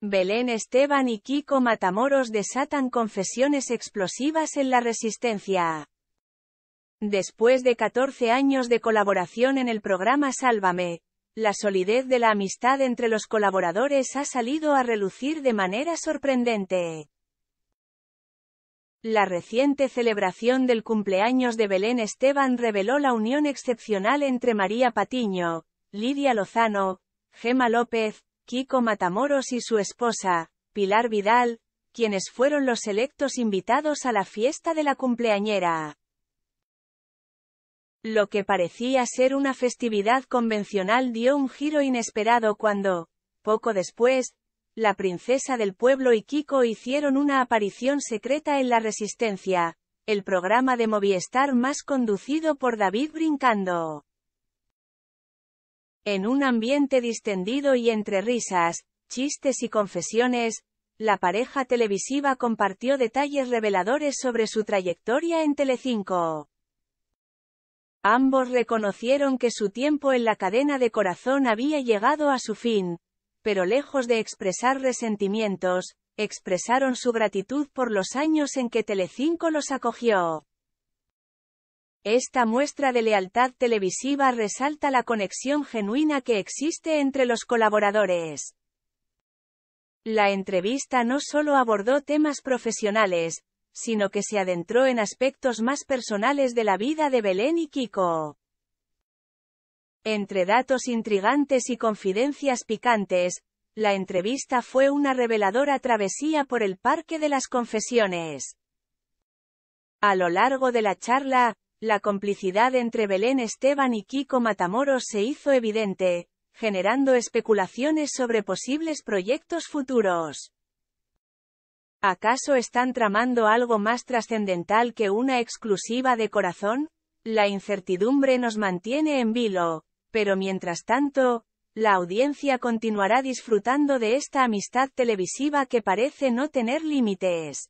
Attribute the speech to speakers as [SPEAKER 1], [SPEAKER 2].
[SPEAKER 1] Belén Esteban y Kiko Matamoros desatan confesiones explosivas en la resistencia. Después de 14 años de colaboración en el programa Sálvame, la solidez de la amistad entre los colaboradores ha salido a relucir de manera sorprendente. La reciente celebración del cumpleaños de Belén Esteban reveló la unión excepcional entre María Patiño, Lidia Lozano, Gema López, Kiko Matamoros y su esposa, Pilar Vidal, quienes fueron los electos invitados a la fiesta de la cumpleañera. Lo que parecía ser una festividad convencional dio un giro inesperado cuando, poco después, la princesa del pueblo y Kiko hicieron una aparición secreta en La Resistencia, el programa de Movistar más conducido por David Brincando. En un ambiente distendido y entre risas, chistes y confesiones, la pareja televisiva compartió detalles reveladores sobre su trayectoria en Telecinco. Ambos reconocieron que su tiempo en la cadena de corazón había llegado a su fin, pero lejos de expresar resentimientos, expresaron su gratitud por los años en que Telecinco los acogió. Esta muestra de lealtad televisiva resalta la conexión genuina que existe entre los colaboradores. La entrevista no solo abordó temas profesionales, sino que se adentró en aspectos más personales de la vida de Belén y Kiko. Entre datos intrigantes y confidencias picantes, la entrevista fue una reveladora travesía por el Parque de las Confesiones. A lo largo de la charla, la complicidad entre Belén Esteban y Kiko Matamoros se hizo evidente, generando especulaciones sobre posibles proyectos futuros. ¿Acaso están tramando algo más trascendental que una exclusiva de corazón? La incertidumbre nos mantiene en vilo, pero mientras tanto, la audiencia continuará disfrutando de esta amistad televisiva que parece no tener límites.